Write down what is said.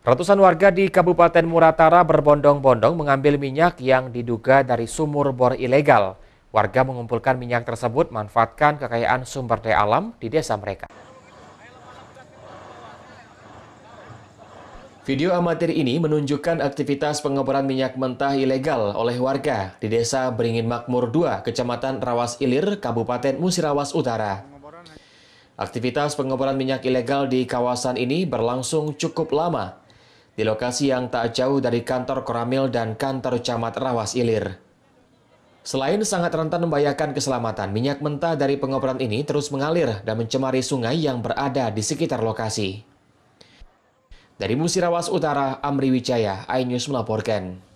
Ratusan warga di Kabupaten Muratara berbondong-bondong mengambil minyak yang diduga dari sumur bor ilegal. Warga mengumpulkan minyak tersebut manfaatkan kekayaan sumber daya alam di desa mereka. Video amatir ini menunjukkan aktivitas pengeboran minyak mentah ilegal oleh warga di Desa Beringin Makmur 2, Kecamatan Rawas Ilir, Kabupaten Musirawas Utara. Aktivitas pengeboran minyak ilegal di kawasan ini berlangsung cukup lama di lokasi yang tak jauh dari kantor Koramil dan kantor camat Rawas Ilir. Selain sangat rentan membahayakan keselamatan, minyak mentah dari pengoperan ini terus mengalir dan mencemari sungai yang berada di sekitar lokasi. Dari Musirawas Utara, Amri Wijaya, iNews melaporkan.